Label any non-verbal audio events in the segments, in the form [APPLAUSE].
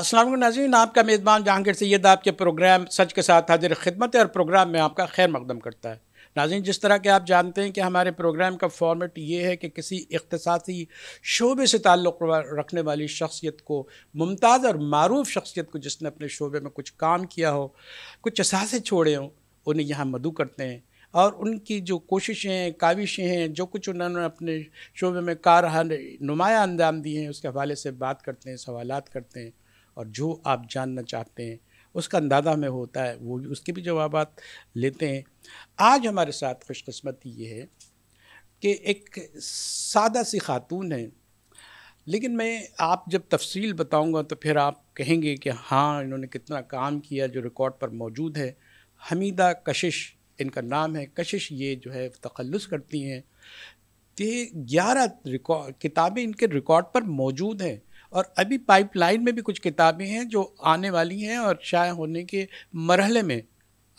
असलम नाजीन आपका मेज़बान जहांगीर सैद आपके प्रोग्राम सच के साथ हाजिर खिदमत और प्रोग्राम में आपका खैर मकदम करता है नाजीन जिस तरह के आप जानते हैं कि हमारे प्रोग्राम का फॉर्मेट ये है कि किसी इख्तसासी शोबे से ताल्लुक़ रखने वाली शख्सियत को मुमताज़ और मरूफ शख्सियत को जिसने अपने शोबे में कुछ काम किया हो कुछ असासे छोड़े हों उन्हें यहाँ मधु करते हैं और उनकी जो कोशिशें हैं काविशें हैं जो कुछ उन्होंने अपने शोबे में कार नुमाया अंजाम दिए हैं उसके हवाले से बात करते हैं सवालत करते हैं और जो आप जानना चाहते हैं उसका अंदाज़ा हमें होता है वो भी उसके भी जवाब लेते हैं आज हमारे साथ खुशकस्मती ये है कि एक सादा सी खातून है लेकिन मैं आप जब तफसील बताऊंगा तो फिर आप कहेंगे कि हाँ इन्होंने कितना काम किया जो रिकॉर्ड पर मौजूद है हमीदा कशिश इनका नाम है कशिश ये जो है तखलस करती हैं ये ग्यारह रिकॉर्ड किताबें इनके रिकॉर्ड पर मौजूद हैं और अभी पाइपलाइन में भी कुछ किताबें हैं जो आने वाली हैं और शायद होने के मरहले में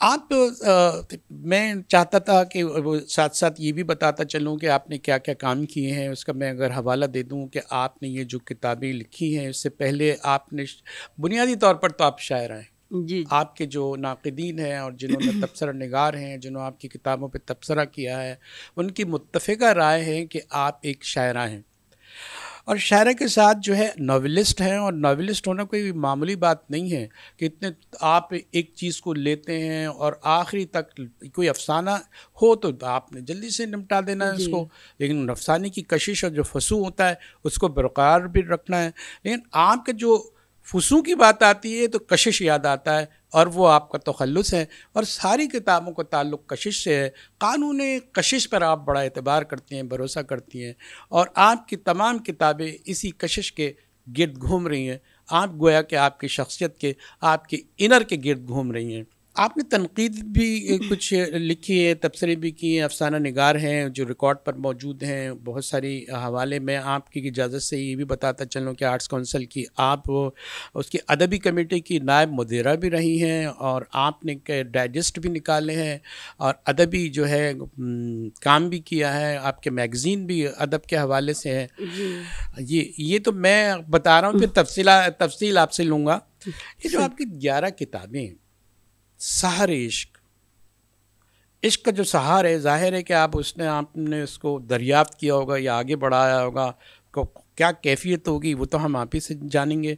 आप आ, मैं चाहता था कि वो साथ साथ ये भी बताता चलूँ कि आपने क्या क्या काम किए हैं उसका मैं अगर हवाला दे दूँ कि आपने ये जो किताबें लिखी हैं इससे पहले आपने बुनियादी तौर पर तो आप शायर हैं जी आपके जो नाकदीन हैं और जिन्होंने [COUGHS] तबसरा नगार हैं जिन्होंने आपकी किताबों पर तबसरा किया है उनकी मुतफ़ा राय है कि आप एक शायरा हैं और शायरा के साथ जो है नावलिस्ट हैं और नावलिस्ट होना कोई मामूली बात नहीं है कि इतने आप एक चीज़ को लेते हैं और आखिरी तक कोई अफसाना हो तो आपने जल्दी से निपटा देना है उसको लेकिन अफसाने की कशिश और जो फसू होता है उसको बरकरार भी रखना है लेकिन आपके जो फसू की बात आती है तो कशिश याद आता है और वो आपका तखलस है और सारी किताबों का ताल्लुक़ कशिश से है क़ानून कशिश पर आप बड़ा एतबार करती हैं भरोसा करती हैं और आपकी तमाम किताबें इसी कशिश के गिरद घूम रही हैं आप गोया कि आपकी शख्सियत के आपके इनर के गिरद घूम रही हैं आपने तनकीद भी कुछ लिखी है तबसरे भी किए अफसाना नगार हैं जो रिकॉर्ड पर मौजूद हैं बहुत सारी हवाले मैं आपकी इजाज़त से ये भी बताता चलूँ कि आर्ट्स काउंसिल की आप उसकी अदबी कमेटी की नायब मदेरा भी रही हैं और आपने डाइजेस्ट भी निकाले हैं और अदबी जो है काम भी किया है आपके मैगज़ीन भी अदब के हवाले से है ये ये तो मैं बता रहा हूँ फिर हम्म। तफसी तफसील आपसे लूँगा ये जो आपकी ग्यारह किताबें सहर इश्क इश्क का जो सहार है जाहिर है कि आप उसने आपने उसको दरियाफ्त किया होगा या आगे बढ़ाया होगा को क्या कैफियत होगी वो तो हम आप ही से जानेंगे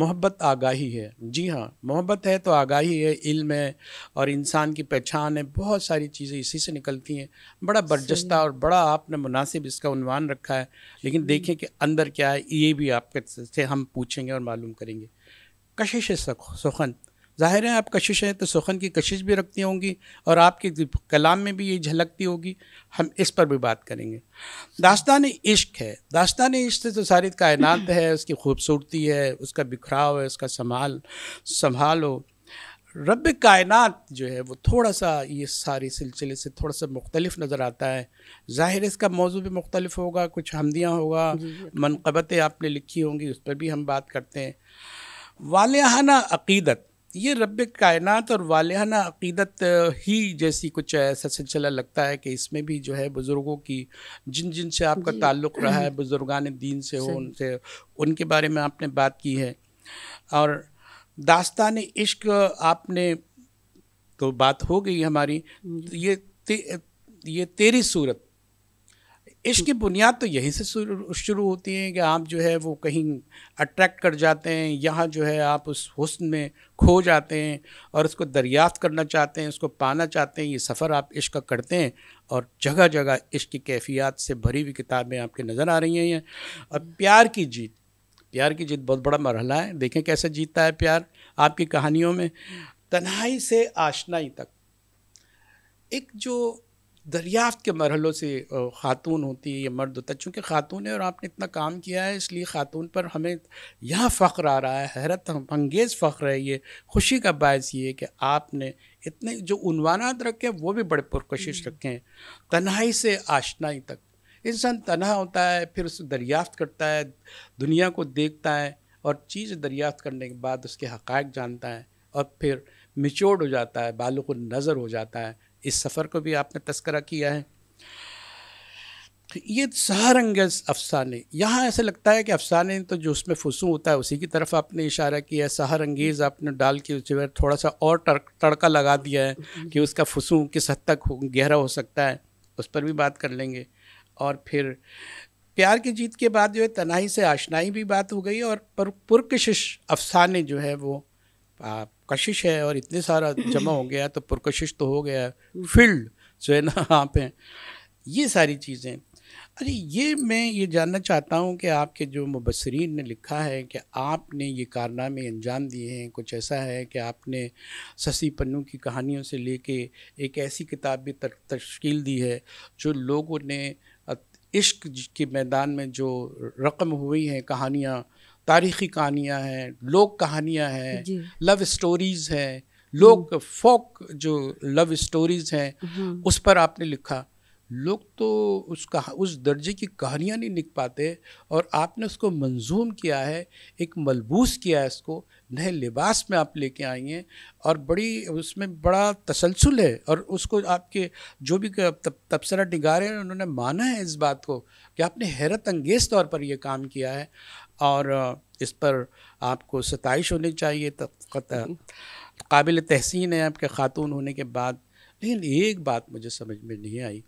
मोहब्बत आगाही है जी हाँ मोहब्बत है तो आगाही है इल्म है और इंसान की पहचान है बहुत सारी चीज़ें इसी से निकलती हैं बड़ा बर्जस्ता और बड़ा आपने मुनासिब इसका उनवान रखा है लेकिन देखें कि अंदर क्या है ये भी आपके से हम पूछेंगे और मालूम करेंगे कशिश सुखन ज़ाहिर है आप कशिश हैं तो सुखन की कशिश भी रखती होंगी और आपके कलाम में भी ये झलकती होगी हम इस पर भी बात करेंगे दास्तान इश्क है दास्तान इश्क से तो सारी कायनात है उसकी खूबसूरती है उसका बिखराव है उसका संभाल संभालो रब कायनात जो है वो थोड़ा सा ये सारे सिलसिले से थोड़ा सा मुख्तलिफ नज़र आता है ज़ाहिर इसका मौजू भी मुख्तलिफ होगा कुछ हमदियाँ होगा मनकबतें आपने लिखी होंगी उस पर भी हम बात करते हैं वालहाना अकीदत ये रब कायनात और वालहाना अकीदत ही जैसी कुछ ऐसा सिलसिला लगता है कि इसमें भी जो है बुज़ुर्गों की जिन जिन से आपका ताल्लुक़ रहा है [CLEARS THROAT] बुज़ुर्गान दीन से हो उनसे उनके बारे में आपने बात की है और दास्तान इश्क आपने तो बात हो गई हमारी तो ये ते, ये तेरी सूरत इश्क की बुनियाद तो यहीं से शुरू होती है कि आप जो है वो कहीं अट्रैक्ट कर जाते हैं यहाँ जो है आप उस हुस्न में खो जाते हैं और उसको दरियाफ्त करना चाहते हैं उसको पाना चाहते हैं ये सफ़र आप इश्क का करते हैं और जगह जगह इश्क की कैफियत से भरी हुई किताबें आपके नज़र आ रही हैं और प्यार की जीत प्यार की जीत बहुत बड़ा मरहला है देखें कैसे जीतता है प्यार आपकी कहानियों में तन्हाई से आशनाई तक एक जो दरियाफ्त के मरहलों से ख़ातून होती है या मर्द होता है चूँकि ख़ातून है और आपने इतना काम किया है इसलिए ख़ातून पर हमें यह फ़ख्र आ रहा है हैरत अंगेज़ फ़ख्र है ये खुशी का बायस ये है कि आपने इतने जो उनवाना रखे हैं वो भी बड़े पुरकशिश हम्म। रखे हैं तन्हाई से आशनाई तक इंसान तनहा होता है फिर उसको दरियाफ्त करता है दुनिया को देखता है और चीज़ दरियाफ्त करने के बाद उसके हक़ जानता है और फिर मिचोड़ हो जाता है बालों को नज़र हो जाता है इस सफ़र को भी आपने तस्करा किया है ये अंगेज अफसाने यहाँ ऐसा लगता है कि अफसाने तो जो उसमें फसू होता है उसी की तरफ आपने इशारा किया है सहरंगेज़ आपने डाल के उस पर थोड़ा सा और तड़का लगा दिया है कि उसका फसू किस हद तक गहरा हो सकता है उस पर भी बात कर लेंगे और फिर प्यार की जीत के बाद जो है तनाही से आशनाई भी बात हो गई और पर पुरकशिश अफसाने जो है वो कशिश है और इतने सारा [COUGHS] जमा हो गया तो पुरकशिश तो हो गया फील्ड जो है ना [LAUGHS] आप हैं ये सारी चीज़ें अरे ये मैं ये जानना चाहता हूँ कि आपके जो मुबसरीन ने लिखा है कि आपने ये कारनामे अंजाम दिए हैं कुछ ऐसा है कि आपने ससी पन्नू की कहानियों से लेके एक ऐसी किताब भी तश्कील दी है जो लोगों ने इश्क के मैदान में जो रकम हुई हैं कहानियाँ तारीखी कहानियाँ हैं लोक कहानियाँ हैं लव स्टोरीज़ हैं लोग फोक हम्म। जो लव स्टोरीज़ हैं हम्म। उस पर आपने लिखा लोग तो उस कहा उस दर्जे की कहानियाँ नहीं लिख पाते और आपने उसको मंजूम किया है एक मलबूस किया है इसको नए लिबास में आप लेके आई हैं और बड़ी उसमें बड़ा तसलसल है और उसको आपके जो भी तबसरा निगार हैं उन्होंने माना है इस बात को कि आपने हैरत अंगेज तौर पर यह काम किया है और इस पर आपको सताइश होनी चाहिए काबिल तहसीन है आपके ख़ातून होने के बाद लेकिन एक बात मुझे समझ में नहीं आई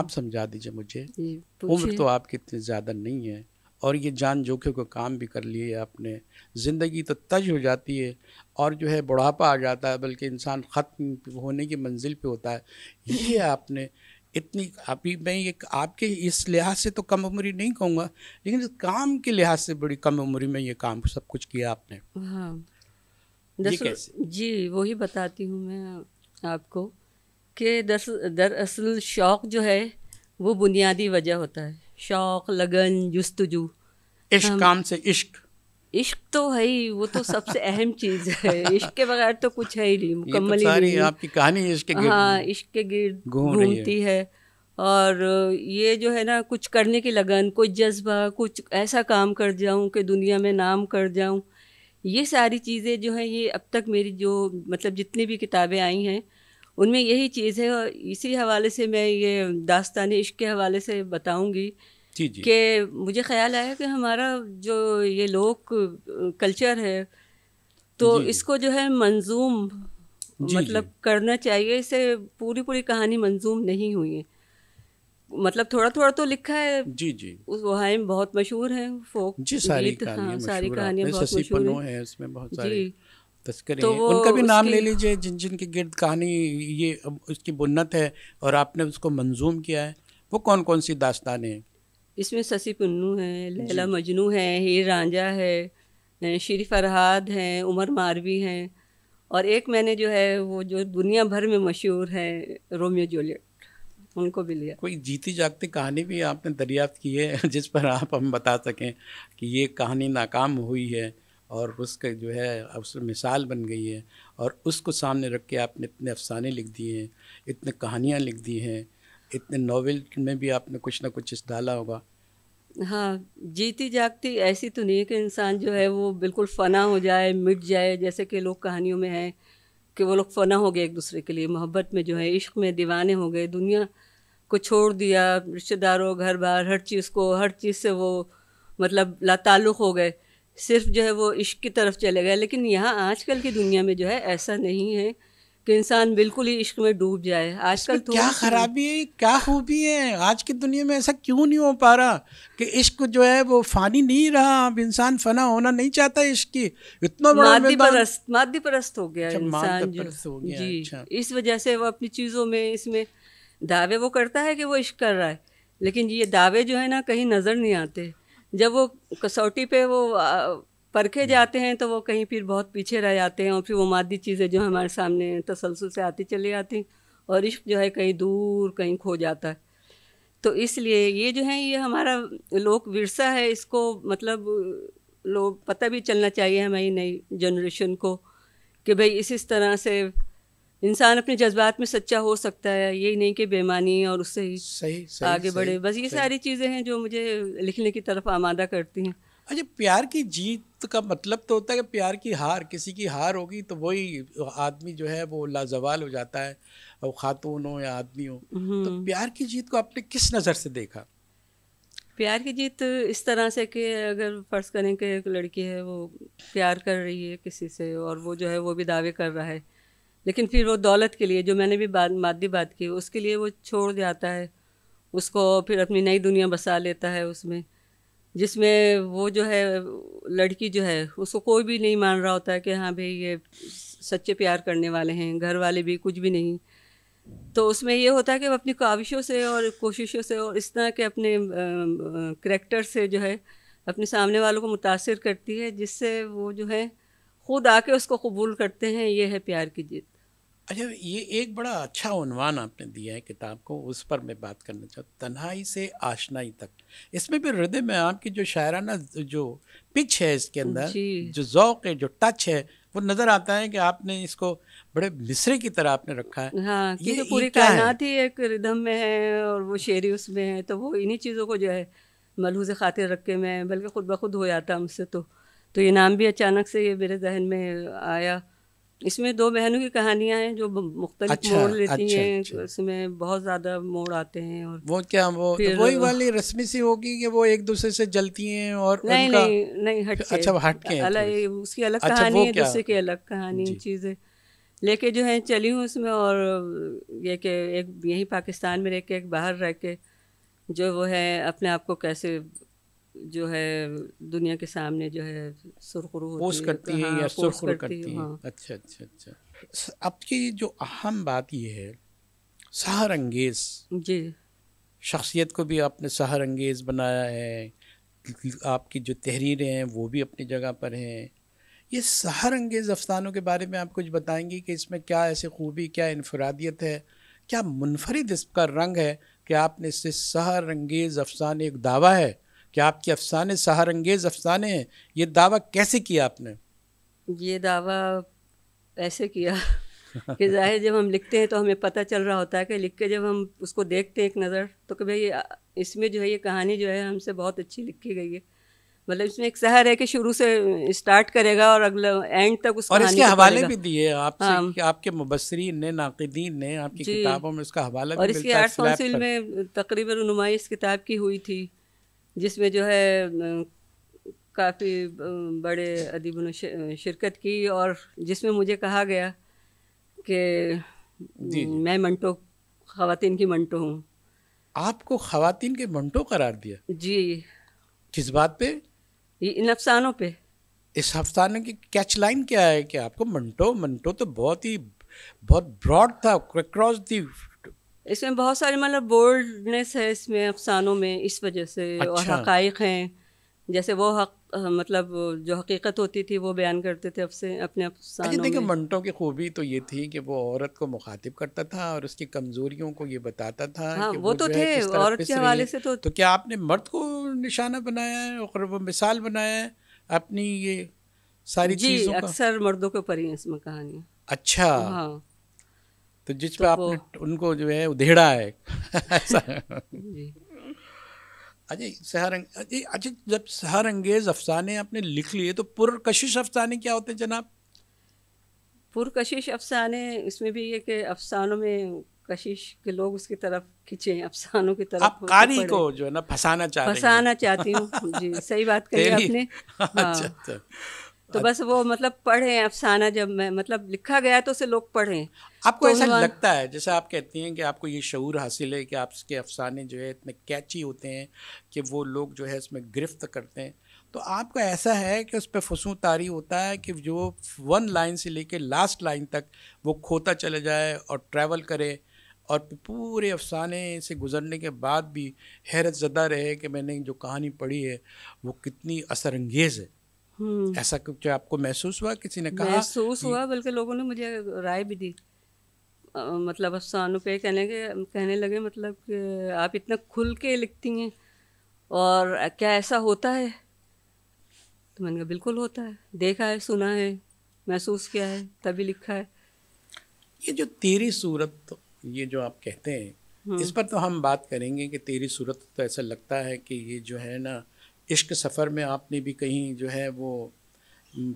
आप समझा दीजिए मुझे उम्र तो आपकी इतनी ज़्यादा नहीं है और ये जान जोखे को काम भी कर लिए आपने ज़िंदगी तो तज हो जाती है और जो है बुढ़ापा आ जाता है बल्कि इंसान ख़त्म होने की मंजिल पे होता है ये आपने इतनी अभी मैं ये आपके इस लिहाज से तो कम उम्र नहीं कहूँगा लेकिन काम के लिहाज से बड़ी कम उम्री में ये काम सब कुछ किया आपने हाँ जी वही बताती हूँ मैं आपको कि दरअसल शौक़ जो है वो बुनियादी वजह होता है शौक़ लगन जस्तजू इश्क काम से इश्क इश्क तो है ही वो तो सबसे अहम चीज़ है इश्क के बगैर तो कुछ है ही नहीं तो मुकम्मल तो ही आपकी कहानी इश्क के हाँ इश्क के गिर्द घूमती है।, है और ये जो है ना कुछ करने की लगन कोई जज्बा कुछ ऐसा काम कर जाऊँ कि दुनिया में नाम कर जाऊँ ये सारी चीज़ें जो हैं ये अब तक मेरी जो मतलब जितनी भी किताबें आई हैं उनमें यही चीज़ है और इसी हवाले से मैं ये दास्तान इश्क के हवाले से बताऊँगी जी जी कि मुझे ख्याल आया कि हमारा जो ये लोक कल्चर है तो इसको जो है मंजूम मतलब करना चाहिए इसे पूरी पूरी कहानी मंजूम नहीं हुई है मतलब थोड़ा थोड़ा तो लिखा है जी जी उस वहाँ बहुत मशहूर है फोक जी सारी कहानियाँ हाँ, सारी कहानियाँ बहुत मशहूर है इसमें बहुत सारी तस्करी तो है। उनका भी नाम ले लीजिए जिन जिन की गिर्द कहानी ये उसकी बुन्नत है और आपने उसको मंजूम किया है वो कौन कौन सी दास्तान है इसमें शशि पुन्नू है लैला मजनू है हीर रांझा है श्री फरहाद हैं उमर मारवी हैं और एक मैंने जो है वो जो दुनिया भर में मशहूर है रोमियो जूलियट उनको भी लिया कोई जीती जागती कहानी भी आपने दरियाफ्त की है [LAUGHS] जिस पर आप हम बता सकें कि ये कहानी नाकाम हुई है और उसका जो है उस मिसाल बन गई है और उसको सामने रख के आपने इतने अफसाने लिख दिए हैं इतने कहानियाँ लिख दी हैं इतने नावल में भी आपने कुछ ना कुछ डाला होगा हाँ जीती जागती ऐसी तो नहीं है कि इंसान जो है वो बिल्कुल फना हो जाए मिट जाए जैसे कि लोग कहानियों में है कि वो लोग फना हो गए एक दूसरे के लिए मोहब्बत में जो है इश्क में दीवाने हो गए दुनिया को छोड़ दिया रिश्तेदारों घर बार हर चीज़ को हर चीज़ से वो मतलब लाताल्लुक़ हो गए सिर्फ जो है वो इश्क की तरफ चले गए लेकिन यहाँ आजकल की दुनिया में जो है ऐसा नहीं है कि इंसान बिल्कुल ही इश्क में डूब जाए आजकल तो क्या खराबी है क्या खूबी है आज की दुनिया में ऐसा क्यों नहीं हो पा रहा कि इश्क जो है वो फानी नहीं रहा अब इंसान फना होना नहीं चाहता इश्क की इतना बड़ा मादी परस्त मादी परस्त हो गया अच्छा, इंसान जो हो गया, जी अच्छा। इस वजह से वो अपनी चीज़ों में इसमें दावे वो करता है कि वो इश्क कर रहा है लेकिन ये दावे जो है ना कहीं नज़र नहीं आते जब वो कसौटी पे वो परखे हम्म। जाते हैं तो वो कहीं फिर बहुत पीछे रह जाते हैं और फिर वो मादी चीज़ें जो हमारे सामने तसलसल से आती चली आती हैं और इश्क जो है कहीं दूर कहीं खो जाता है तो इसलिए ये जो है ये हमारा लोक विरसा है इसको मतलब लोग पता भी चलना चाहिए हमारी नई जनरेशन को कि भाई इस इस तरह से इंसान अपने जज्बात में सच्चा हो सकता है यही नहीं कि बेमानी और उससे ही सही, सही आगे सही, बढ़े बस ये सारी चीज़ें हैं जो मुझे लिखने की तरफ आमादा करती हैं अच्छा प्यार की जीत का मतलब तो होता है कि प्यार की हार किसी की हार होगी तो वही आदमी जो है वो लाजवाल हो जाता है वो खातून हो या आदमी हो तो हम्म। प्यार की जीत को आपने किस नज़र से देखा प्यार की जीत इस तरह से कि अगर फ़र्ज़ करें कि एक लड़की है वो प्यार कर रही है किसी से और वो जो है वो भी दावे कर रहा है लेकिन फिर वो दौलत के लिए जो मैंने भी बात मादी बात की उसके लिए वो छोड़ जाता है उसको फिर अपनी नई दुनिया बसा लेता है उसमें जिसमें वो जो है लड़की जो है उसको कोई भी नहीं मान रहा होता है कि हाँ भाई ये सच्चे प्यार करने वाले हैं घर वाले भी कुछ भी नहीं तो उसमें ये होता है कि वो अपनी काविशों से और कोशिशों से और इस तरह के अपने करेक्टर से जो है अपने सामने वालों को मुतासर करती है जिससे वो जो है ख़ुद आके उसको कबूल करते हैं ये है प्यार की जीत अच्छा ये एक बड़ा अच्छा उनवान आपने दिया है किताब को उस पर मैं बात करना चाहता तन्हाई से आशनाई तक इसमें भी हृदय में आपकी जो शायराना जो पिच है इसके अंदर जो जौक है जो टच है वो नज़र आता है कि आपने इसको बड़े मिसरे की तरह आपने रखा है हाँ ये तो पूरी कायनात ही एक रिदम में है और वो शेरी उसमें है तो वो इन्हीं चीज़ों को जो है मलहूज खातिर रख के मैं बल्कि खुद ब खुद हो जाता मुझसे तो तो ये नाम भी अचानक से ये मेरे जहन में आया इसमें दो बहनों की कहानियां हैं जो मुख्तलिफ अच्छा, मोड़ लेती अच्छा, हैं अच्छा। इसमें बहुत ज़्यादा मोड़ आते हैं और वो क्या वो तो वही वाली रस्मी सी होगी कि वो एक दूसरे से जलती हैं और नहीं उनका... नहीं नहीं हट अच्छा हट के अलग उसकी अलग अच्छा, कहानी है दूसरे की अलग कहानी चीज़ें लेके जो है चली हूँ उसमें और ये कि एक यही पाकिस्तान में रह के एक बाहर रह के जो वो है अपने आप को कैसे जो है दुनिया के सामने जो है सुरखरू पोस्ट करती है हाँ, या सुरखुरु करती, करती है हाँ। अच्छा अच्छा अच्छा आपकी जो अहम बात यह है सहर अंगेज जी शख्सियत को भी आपने सहर अंगेज बनाया है आपकी जो तहरीरें हैं वो भी अपनी जगह पर हैं ये सहर अंगेज अफसानों के बारे में आप कुछ बताएंगी कि इसमें क्या ऐसी खूबी क्या इनफरादियत है क्या मुनफरद इसका रंग है कि आपने इससे सहर अंगेज अफसान एक दावा है क्या आपके अफसाने सहारंगेज अफसाने हैं ये दावा कैसे किया आपने ये दावा ऐसे किया [LAUGHS] कि जाहिर जब हम लिखते हैं तो हमें पता चल रहा होता है कि लिख के जब हम उसको देखते हैं एक नज़र तो कि भाई इसमें जो है ये कहानी जो है हमसे बहुत अच्छी लिखी गई है मतलब इसमें एक शहर है कि शुरू से स्टार्ट करेगा और अगला एंड तक उस और इसके हवाले भी दिए आप हाँ। आपके मुबसरी ने नाकदीन ने आपकी किताबों में उसका हवाला और इसकी आर्ट काउंसिल में तकरीबन नुमाइश किताब की हुई थी जिसमें जो है काफ़ी बड़े अदीब ने शिरकत की और जिसमें मुझे कहा गया कि मैं मंटो खातिन की मंटो हूँ आपको खातन के मंटो करार दिया जी किस बात पे इन अफसानों पे इस अफसाने की कैच लाइन क्या है कि आपको मंटो मंटो तो बहुत ही बहुत ब्रॉड था क्रॉस दी इसमें बहुत सारे मतलब बोल्डनेस है इसमें अफसानों में इस वजह से अच्छा। और हक़ हैं जैसे वो हक मतलब जो हकीकत होती थी वो बयान करते थे अपसे अपने अफसानों अच्छा, देखिए मंटो की खूबी तो ये थी कि वो औरत को मुखातिब करता था और उसकी कमजोरियों को ये बताता था हाँ, कि वो, वो तो थे औरत के हवाले से तो तो क्या आपने मर्द को निशाना बनाया है और वो मिसाल बनाया है अपनी ये सारी जी अक्सर मर्दों के ऊपर ही इसमें कहानियाँ अच्छा हाँ तो जिस तो पे आपने उनको जो है उधेड़ा है अजय सहारंग अजय अजय जब सहारंगेज अफसाने आपने लिख लिए तो पुरकशिश अफसाने क्या होते हैं जनाब पुरकशिश अफसाने इसमें भी ये कि अफसानों में कशिश के लोग उसकी तरफ खींचे अफसानों की तरफ आप कारी को जो है ना फसाना चाहते फसाना चाहती हूँ जी सही बात कही आपने [LAUGHS] अच्छा, हाँ। अच्छा। तो बस वो मतलब पढ़े अफसाना जब मैं मतलब लिखा गया तो उसे लोग पढ़े आपको तो ऐसा लगता है जैसे आप कहती हैं कि आपको ये शूर हासिल है कि आपके अफसाने जो है इतने कैची होते हैं कि वो लोग जो है इसमें गिरफ्त करते हैं तो आपको ऐसा है कि उस पर फसू तारी होता है कि जो वन लाइन से लेके लास्ट लाइन तक वो खोता चले जाए और ट्रैवल करे और पूरे अफसाने से गुजरने के बाद भी हैरत ज़दा रहे कि मैंने जो कहानी पढ़ी है वो कितनी असरंगेज़ है हम्म। ऐसा कुछ आपको महसूस हुआ किसी ने कहा महसूस हुआ बल्कि लोगों ने मुझे राय भी दी आ, मतलब अफसानों पे कहने के कहने लगे मतलब कि आप इतना खुल के लिखती हैं और क्या ऐसा होता है तो मैंने कहा बिल्कुल होता है देखा है सुना है महसूस किया है तभी लिखा है ये जो तेरी सूरत तो, ये जो आप कहते हैं इस हम्म। पर तो हम बात करेंगे कि तेरी सूरत तो ऐसा लगता है कि ये जो है ना इश्क सफ़र में आपने भी कहीं जो है वो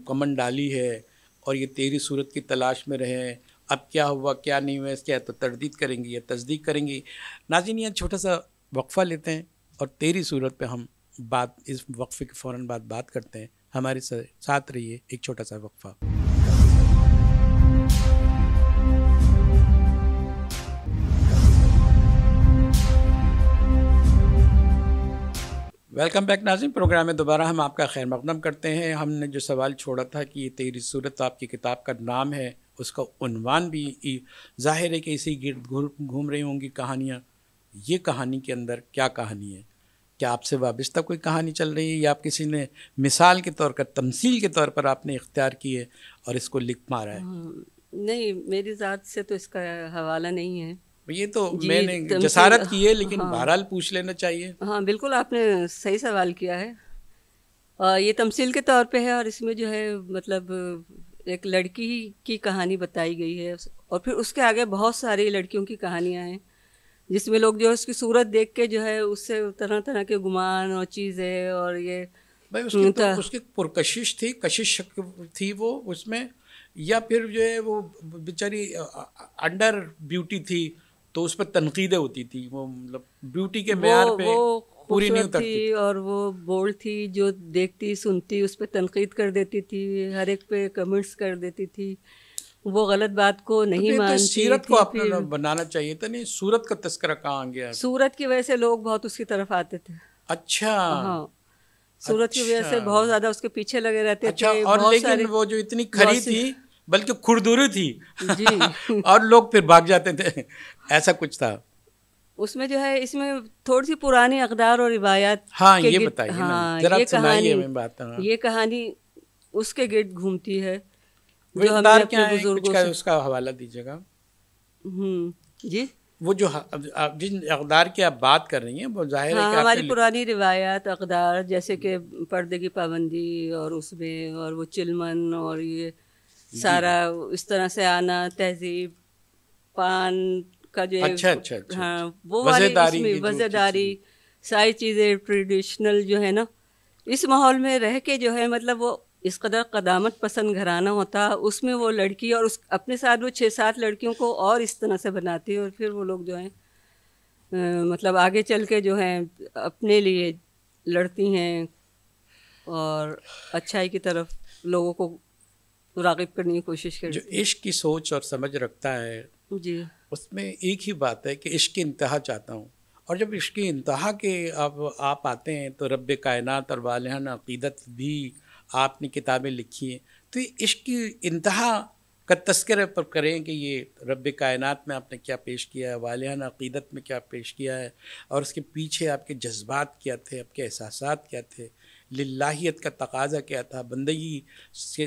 कमन डाली है और ये तेरी सूरत की तलाश में रहे अब क्या हुआ क्या नहीं हुआ क्या तो तरदीद करेंगी या तस्दीक करेंगी नाजिन यहाँ छोटा सा वक्फ़ा लेते हैं और तेरी सूरत पे हम बात इस वक्फ़े के फ़ौर बाद बात करते हैं हमारे साथ रहिए एक छोटा सा वक्फ़ा वेलकम बैक नाजिम प्रोग्राम में दोबारा हम आपका खैर मकदम करते हैं हमने जो सवाल छोड़ा था कि ये तेरी सूरत आपकी किताब का नाम है उसका उनवान भी जाहिर है कि इसी गिरद घूम रही होंगी कहानियाँ ये कहानी के अंदर क्या कहानी है क्या आपसे वाबस्ता कोई कहानी चल रही है या आप किसी ने मिसाल के तौर पर तमसील के तौर पर आपने इख्तियार की है और इसको लिख मारा है हम्म, नहीं मेरी ज़ात से तो इसका हवाला नहीं है ये तो मैंने तो जसारत की है लेकिन हाँ, बहरहाल पूछ लेना चाहिए हाँ बिल्कुल आपने सही सवाल किया है और ये तमसील के तौर पे है और इसमें जो है मतलब एक लड़की की कहानी बताई गई है और फिर उसके आगे बहुत सारी लड़कियों की कहानियाँ हैं जिसमें लोग जो है उसकी सूरत देख के जो है उससे तरह तरह के गुमान और चीज़ें और ये भाई उसकी हम्म, तो, तो उसकी पुरकशिश थी कशिश थी वो उसमें या फिर जो है वो बेचारी अंडर ब्यूटी थी तो उस पर तनकीदें होती थी वो मतलब ब्यूटी के मैार पे पूरी नहीं उतरती थी और वो बोल्ड थी जो देखती सुनती उस पर तनकीद कर देती थी हर एक पे कमेंट्स कर देती थी वो गलत बात को तो नहीं तो मानती तो सीरत को आपने बनाना चाहिए था नहीं सूरत का तस्करा कहाँ आ गया सूरत की वजह से लोग बहुत उसकी तरफ आते थे अच्छा हाँ सूरत अच्छा। की वजह से अच्छा। बहुत ज्यादा उसके पीछे लगे रहते अच्छा, थे और लेकिन वो जो इतनी खरी थी बल्कि खुरदूरी थी जी [LAUGHS] और लोग फिर भाग जाते थे ऐसा कुछ था उसमें जो है इसमें थोड़ी सी पुरानी अकदार और रिवायात हाँ ये बताइए हाँ, ये कहानी बात हाँ। ये कहानी उसके गेट घूमती है जो क्या है, बुजुर्गों से उसका हवाला दीजिएगा हम्म, जी वो जो जिन अकदार की आप बात कर रही हैं वो जाहिर हाँ, है कि हमारी पुरानी रिवायत अकदार जैसे कि पर्दे की पाबंदी और उसमें और वो चिलमन और ये सारा इस तरह से आना तहजीब पान का जो अच्छा, अच्छा, अच्छा, अच्छा। हाँ वो वाली वजेदारी सारी चीज़ें ट्रेडिशनल जो है ना इस माहौल में रह के जो है मतलब वो इस कदर कदामत पसंद घराना होता उसमें वो लड़की और उस अपने साथ वो छः सात लड़कियों को और इस तरह से बनाती है और फिर वो लोग जो हैं मतलब आगे चल के जो हैं अपने लिए लड़ती हैं और अच्छाई की तरफ लोगों को रागब करने की कोशिश कर जो इश्क की सोच और समझ रखता है जी उसमें एक ही बात है कि इश्क की इंतहा चाहता हूँ और जब इश्क की इंतहा के अब आप आते हैं तो रब कायनात और वालहन अकीदत भी आपने किताबें लिखी हैं तो ये इश्क की इंतहा का तस्कर पर करें कि ये रब कायनत में आपने क्या पेश किया है वालहन अकीदत में क्या पेश किया है और उसके पीछे आपके जज्बात क्या थे आपके एहसास क्या थे लाहीत का तकाजा क्या था बंदगी से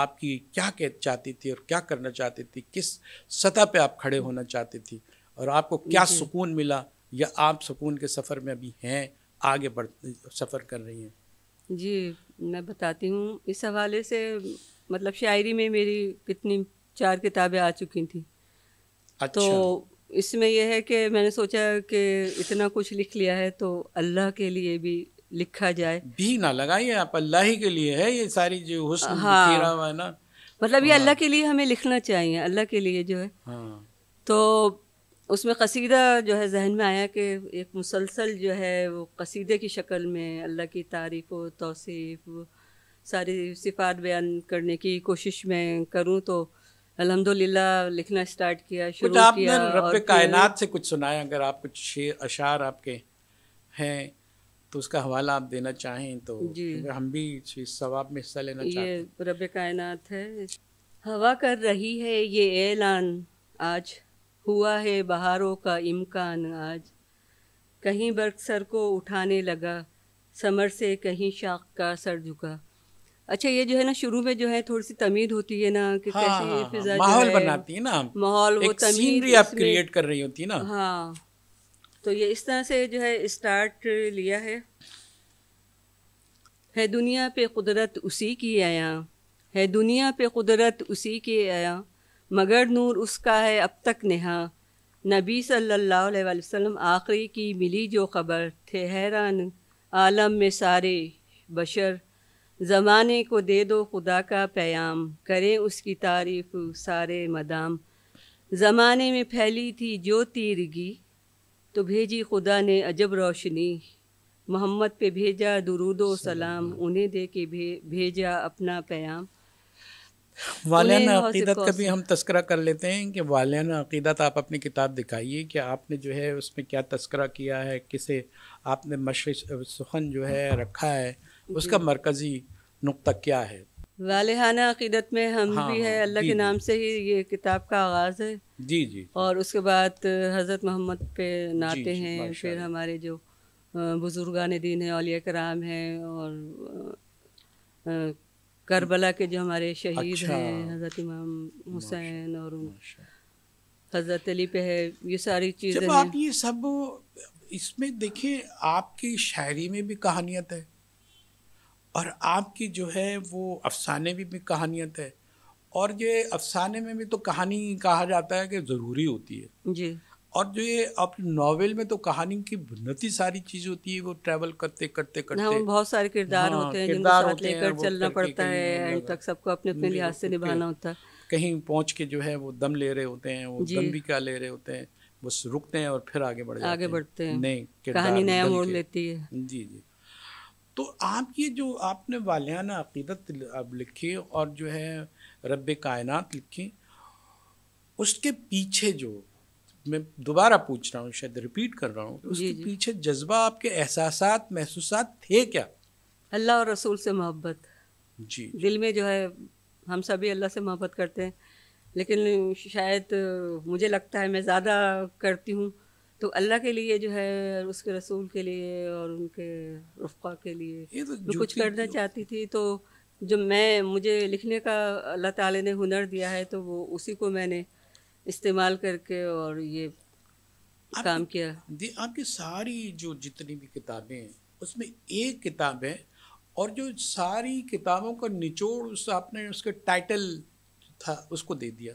आपकी क्या कह चाहती थी और क्या करना चाहती थी किस सतह पे आप खड़े होना चाहती थी और आपको क्या सुकून मिला या आप सुकून के सफ़र में अभी हैं आगे बढ़ सफ़र कर रही हैं जी मैं बताती हूँ इस हवाले से मतलब शायरी में मेरी कितनी चार किताबें आ चुकी थी तो अच्छा। तो इसमें यह है कि मैंने सोचा कि इतना कुछ लिख लिया है तो अल्लाह के लिए भी लिखा जाए भी ना लगाइए आप अल्लाह ही के लिए है ये सारी जो हुस्न हाँ, हुआ है ना मतलब ये हाँ, अल्लाह के लिए हमें लिखना चाहिए अल्लाह के लिए जो है हाँ, तो उसमें कसीदा जो है जहन में आया कि एक मुसलसल जो है वो कसीदे की शक्ल में अल्लाह की तारीफ़ व तोसीफ़ सारी सिफात बयान करने की कोशिश मैं करूँ तो अल्हम्दुलिल्लाह लिखना स्टार्ट किया शुरू कुछ आपने किया रब कायनात से कुछ सुनाया अगर आप कुछ अशार आपके हैं तो उसका हवाला आप देना चाहें तो हम भी इस सवाब में हिस्सा लेना चाहते हैं रब कायनात है हवा कर रही है ये ऐलान आज हुआ है बहारों का इम्कान आज कहीं बर्क सर को उठाने लगा समर से कहीं शाख का सर झुका अच्छा ये जो है ना शुरू में जो है थोड़ी सी तमीद होती है ना कि हाँ, कैसे हाँ, हाँ, फिजा हाँ, माहौल बनाती है ना माहौल वो तमीद आप क्रिएट कर रही होती है ना हाँ तो ये इस तरह से जो है स्टार्ट लिया है है दुनिया पे कुदरत उसी की आया है दुनिया पे कुदरत उसी की आया मगर नूर उसका है अब तक नेहा नबी सल्लल्लाहु अलैहि वसल्लम आखिरी की मिली जो खबर थे हैरान आलम में सारे बशर ज़माने को दे दो खुदा का प्याम करें उसकी तारीफ़ सारे मदाम ज़माने में फैली थी जो तीरगी तो भेजी खुदा ने अजब रोशनी मोहम्मद पे भेजा दुरूद सलाम उन्हें दे के भे, भेजा अपना प्याम वालन अकीदत का भी हम तस्करा कर लेते हैं कि वालन अकीदत आप अपनी किताब दिखाइए कि आपने जो है उसमें क्या तस्करा किया है किसे आपने मश सुखन जो है रखा है उसका मरकज़ी नुक्ता क्या है वालहाना अकीदत में हम हाँ, भी हाँ। है अल्लाह के नाम से ही ये किताब का आगाज़ है जी जी और उसके बाद हज़रत मोहम्मद पे नाते हैं फिर हमारे जो बुज़ुर्गान दीन है अलिया कराम है और करबला के जो हमारे शहीद अच्छा। हैं हज़रत इमाम हुसैन और हज़रत अली पे है ये सारी चीज़ें आप ये सब इसमें देखिए आपकी शायरी में भी कहानियत है और आपकी जो है वो अफसाने भी, भी कहानियत है और ये अफसाने में भी तो कहानी कहा जाता है कि ज़रूरी होती है जी और जो ये आप नॉवेल में तो कहानी की बुनती सारी चीज होती है वो ट्रैवल करते करते हाँ, करते हाँ, बहुत सारे किरदार हाँ, होते हैं जिनको साथ लेकर चलना पड़ता है एंड तक सबको अपने अपने लिहाज से निभाना होता है कहीं पहुंच के जो है वो दम ले रहे होते हैं वो दम भी क्या ले रहे होते हैं बस रुकते हैं और फिर आगे बढ़ आगे बढ़ते हैं नहीं कहानी नया मोड़ लेती है जी जी तो आप ये जो आपने वालाना अकीदत अब लिखी और जो है रब कायनात लिखी उसके पीछे जो मैं दोबारा पूछ रहा हूँ शायद रिपीट कर रहा हूँ उसके जी। पीछे जज्बा आपके एहसास महसूस थे क्या अल्लाह और रसूल से मोहब्बत जी दिल में जो है हम सभी अल्लाह से मोहब्बत करते हैं लेकिन शायद मुझे लगता है मैं ज़्यादा करती हूँ तो अल्लाह के लिए जो है उसके रसूल के लिए और उनके रफ़ा के लिए ये तो कुछ करना चाहती थी तो जो मैं मुझे लिखने का अल्लाह ताला ने हुनर दिया है तो वो उसी को मैंने इस्तेमाल करके और ये काम किया आपकी सारी जो जितनी भी किताबें हैं उसमें एक किताब है और जो सारी किताबों का निचोड़ उस आपने उसके टाइटल था उसको दे दिया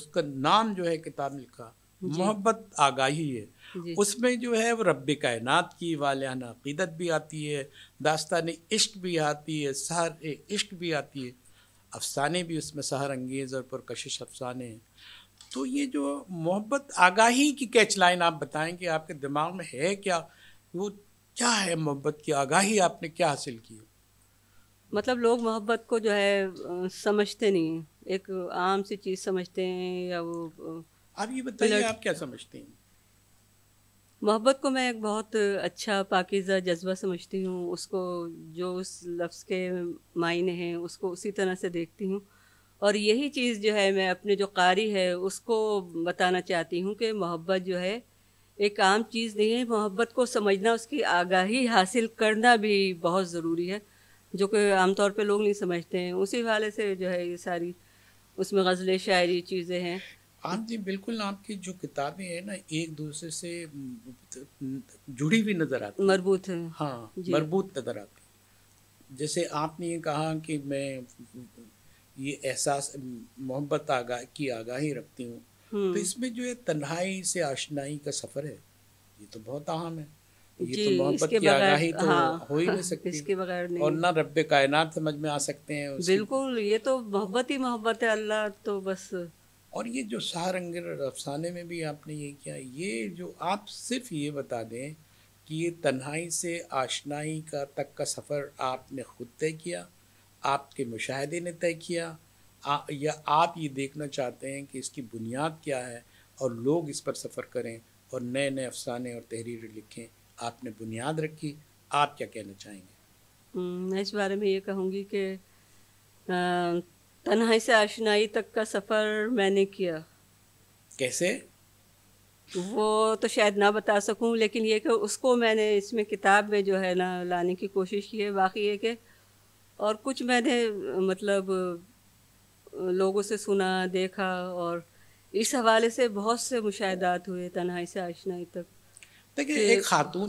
उसका नाम जो है किताब लिखा मोहब्बत आगाही है उसमें जो है वो रब कायनात की वालाना अकीदत भी आती है दास्तान इश्क भी आती है सहर इश्क भी आती है अफसाने भी उसमें सहर अंगेज़ और पुरकशिश अफसाने हैं तो ये जो मोहब्बत आगाही की कैच लाइन आप बताएं कि आपके दिमाग में है क्या वो क्या है मोहब्बत की आगाही आपने क्या हासिल की मतलब लोग मोहब्बत को जो है समझते नहीं एक आम सी चीज़ समझते हैं या वो आप ये बताइए मतलब आप क्या समझते हैं मोहब्बत को मैं एक बहुत अच्छा पाकिज़ा जज्बा समझती हूँ उसको जो उस लफ्ज़ के मायने हैं उसको उसी तरह से देखती हूँ और यही चीज़ जो है मैं अपने जो कारी है उसको बताना चाहती हूँ कि मोहब्बत जो है एक आम चीज़ नहीं है मोहब्बत को समझना उसकी आगाही हासिल करना भी बहुत ज़रूरी है जो कि आमतौर पर लोग नहीं समझते हैं उसी हवाले से जो है ये सारी उसमें गज़लें शायरी चीज़ें हैं जी बिल्कुल आपकी जो किताबें हैं ना एक दूसरे से जुड़ी हुई नज़र आती मरबूत है हाँ मरबूत नज़र आती जैसे आपने ये कहा कि मैं ये एहसास मोहब्बत आगा की आगाही रखती हूँ तो इसमें जो है तन्हाई से आशनाई का सफ़र है ये तो बहुत अहम है ये तो मोहब्बत की आगाही तो हाँ, हो ही नहीं [LAUGHS] सकती इसके बगैर नहीं और ना रब्बे कायनात समझ में आ सकते हैं बिल्कुल ये तो मोहब्बत ही मोहब्बत है अल्लाह तो बस और ये जो शाह अफसाने में भी आपने ये किया ये जो आप सिर्फ ये बता दें कि ये तन्हाई से आशनाई का तक का सफ़र आपने ख़ुद तय किया आपके मुशाहदे ने तय किया आ, या आप ये देखना चाहते हैं कि इसकी बुनियाद क्या है और लोग इस पर सफ़र करें और नए नए अफसाने और तहरीर लिखें आपने बुनियाद रखी आप क्या कहना चाहेंगे हम्म, मैं इस बारे में ये कहूँगी कि तन्हाई से आशनाई तक का सफ़र मैंने किया कैसे वो तो शायद ना बता सकूं लेकिन ये कि उसको मैंने इसमें किताब में जो है ना लाने की कोशिश की है बाकी ये कि और कुछ मैंने मतलब लोगों से सुना देखा और इस हवाले से बहुत से मुशाहदात हुए तन्हाई से आशनाई तक देखिए एक खातून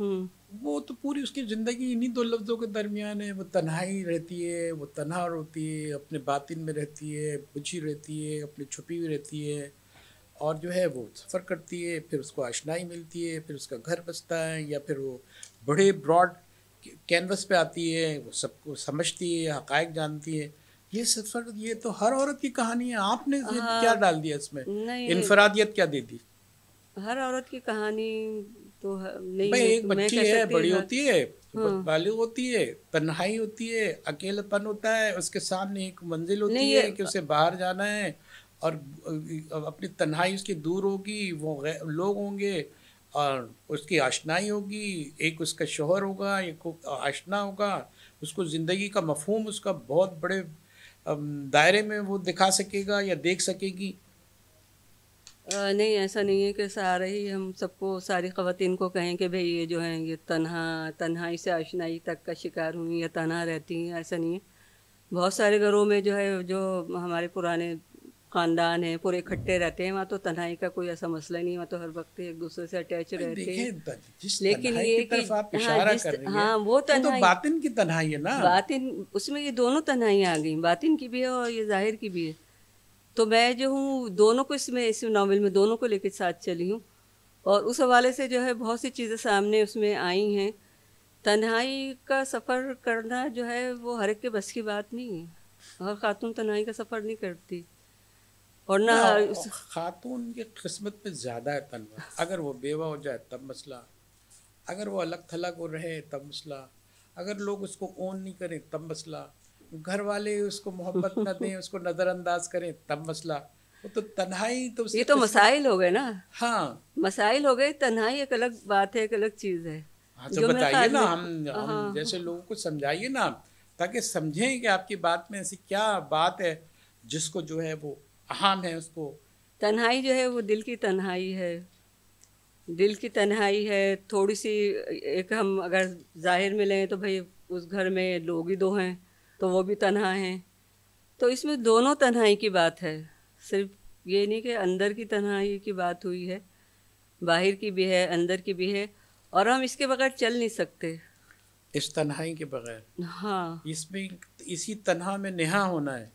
हम्म। वो तो पूरी उसकी ज़िंदगी इन्हीं दो लफ्ज़ों के दरमियान है वो तन्हाई रहती है वो तनहा रोती है अपने बातिन में रहती है बुझी रहती है अपनी छुपी हुई रहती है और जो है वो सफ़र करती है फिर उसको आशनाई मिलती है फिर उसका घर बसता है या फिर वो बड़े ब्रॉड कैनवस पे आती है वो सबको समझती है हकायक जानती है ये सफ़र ये तो हर औरत की कहानी है आपने हाँ। क्या डाल दिया इसमें इनफरादियत क्या दे दी हर औरत की कहानी तो नहीं तो मैं एक बच्ची है बड़ी होती है हाँ। होती है तन्हाई होती है अकेलापन होता है उसके सामने एक मंजिल होती है कि उसे बाहर जाना है और अपनी तन्हाई उसकी दूर होगी वो लोग होंगे और उसकी आशनाई होगी एक उसका शोहर होगा एक आशना होगा उसको ज़िंदगी का मफहम उसका बहुत बड़े दायरे में वो दिखा सकेगा या देख सकेगी आ, नहीं ऐसा नहीं है कि सारे ही हम सबको सारी खातिन को कहें कि भाई ये जो है ये तनहा तन्हाई से आशनाई तक का शिकार हुई या तनहा रहती हैं ऐसा नहीं है बहुत सारे घरों में जो है जो हमारे पुराने ख़ानदान हैं पूरे इकट्ठे रहते हैं वहाँ तो तन्हाई का कोई ऐसा मसला नहीं वहाँ तो हर वक्त एक दूसरे से अटैच रहते हैं लेकिन ये कि हाँ हाँ वो तो तन्हाई तो बातिन की तन्हाई है ना बातिन उसमें ये दोनों तन्हाई आ गई बातिन की भी है और ये जाहिर की भी है तो मैं जो हूँ दोनों को इसमें इस नावल में दोनों को लेकर साथ चली हूँ और उस हवाले से जो है बहुत सी चीज़ें सामने उसमें आई हैं तन्हाई का सफ़र करना जो है वो हर एक के बस की बात नहीं है और खातून तन्हाई का सफ़र नहीं करती और ना, ना खातून की किस्मत में ज़्यादा है तनवा अगर वो बेवा हो जाए तब मसला अगर वो अलग थलग हो रहे तब मसला अगर लोग उसको ओन नहीं करें तब मसला घर वाले उसको मोहब्बत ना दें उसको नज़रअंदाज करें तब मसला वो तो तन्हाई तो ये तो मसाइल हो गए ना हाँ मसाइल हो गए तन्हाई एक अलग बात है एक अलग चीज़ है हाँ तो बताइए ना हम, हम हाँ। जैसे लोगों को समझाइए ना ताकि समझें कि आपकी बात में ऐसी क्या बात है जिसको जो है वो अहम है उसको तन्हाई जो है वो दिल की तन्हाई है दिल की तन्हाई है थोड़ी सी एक हम अगर जाहिर में लें तो भाई उस घर में लोग ही दो हैं तो वो भी तन्हा हैं तो इसमें दोनों तन्हाई की बात है सिर्फ ये नहीं कि अंदर की तन्हाई की बात हुई है बाहर की भी है अंदर की भी है और हम इसके बगैर चल नहीं सकते इस तन्हाई के बगैर हाँ इसमें इसी तन्हा में नेहा होना है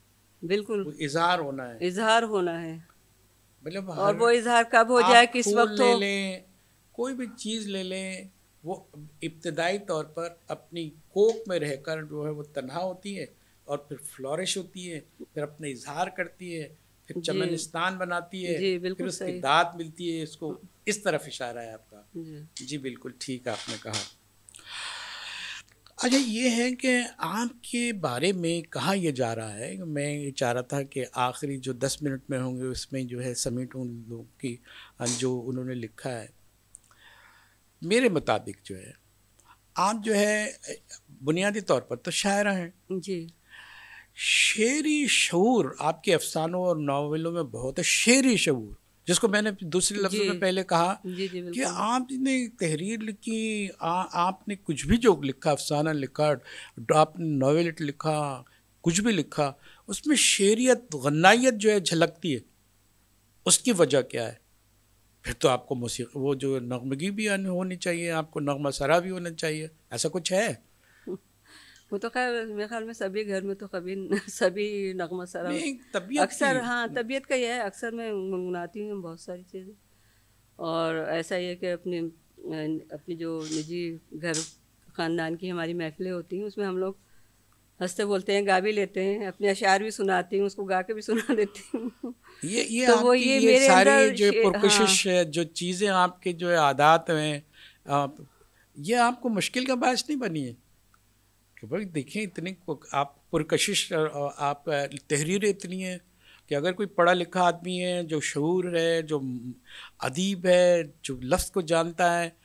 बिल्कुल इजहार होना है इजहार होना है मतलब और वो इजहार कब हो जाए किस वक्त ले लें कोई भी चीज़ ले लें वो इब्तदाई तौर पर अपनी कोक में रहकर जो है वो तनहा होती है और फिर फ्लोरिश होती है फिर अपने इजहार करती है फिर चमनिस्तान बनाती है फिर उसकी दात मिलती है इसको इस तरफ इशारा है आपका जी, जी बिल्कुल ठीक है आपने कहा अच्छा ये है कि आपके बारे में कहा यह जा रहा है मैं ये चाह रहा था कि आखिरी जो दस मिनट में होंगे उसमें जो है समेटूँ लोग की जो उन्होंने लिखा है मेरे मुताबिक जो है आप जो है बुनियादी तौर पर तो शायरा हैं जी शेरी शूर आपके अफसानों और नावलों में बहुत है शेरी शूर जिसको मैंने दूसरे लफ्ज में पहले कहा जी, जी, कि आपने तहरीर लिखी आ, आपने कुछ भी जो लिखा अफसाना लिखा आपने नावल लिखा कुछ भी लिखा उसमें शेरियत गन्नाइत जो है झलकती है उसकी वजह क्या है फिर [LAUGHS] तो आपको मौसी वो जो नगमगी भी होनी चाहिए आपको नगमा सरा भी होना चाहिए ऐसा कुछ है [LAUGHS] वो तो खैर मेरे ख्याल में सभी घर में तो कभी [LAUGHS] सभी नगमा सरा अक्सर हाँ तबीयत का ये है अक्सर मैं गुनगुनाती हूँ बहुत सारी चीज़ें और ऐसा ही है कि अपने अपनी जो निजी घर ख़ानदान की हमारी महफ़िलें होती हैं उसमें हम लोग हंसते बोलते हैं गा भी लेते हैं अपने अशार भी सुनाती हूँ उसको गा के भी सुना देती हूँ ये ये तो वो ये, ये मेरे सारी जो पुरकशिश हाँ। है जो चीज़ें आपके जो आदात हैं आप, ये आपको मुश्किल का बायस नहीं बनी है कि भाई देखें इतने आप पुरकशिश आप तहरीर इतनी है कि अगर कोई पढ़ा लिखा आदमी है जो शूर है जो अदीब है जो लफ्ज़ को जानता है